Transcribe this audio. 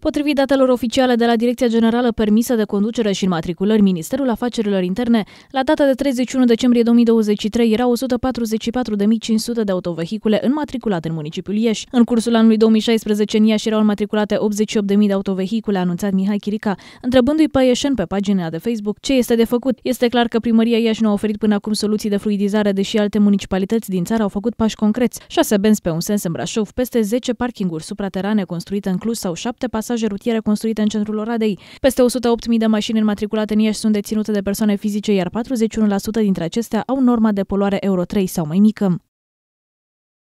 Potrivit datelor oficiale de la Direcția Generală Permisă de Conducere și Înmatriculări, Ministerul Afacerilor Interne, la data de 31 decembrie 2023 erau 144.500 de autovehicule înmatriculate în municipiul Iași. În cursul anului 2016 în Iași erau înmatriculate 88.000 de autovehicule, a anunțat Mihai Chirica, întrebându-i pe Ieșen pe pagina de Facebook ce este de făcut. Este clar că primăria Iași nu a oferit până acum soluții de fluidizare, deși alte municipalități din țară au făcut pași concreți. 6 benzi pe un sens în Brașov, peste 10 parkinguri supraterane construite în Cluj sau 7 pas pasaje rutiere construite în centrul Oradei. Peste 108.000 de mașini înmatriculate în Iași sunt deținute de persoane fizice, iar 41% dintre acestea au norma de poluare Euro 3 sau mai mică.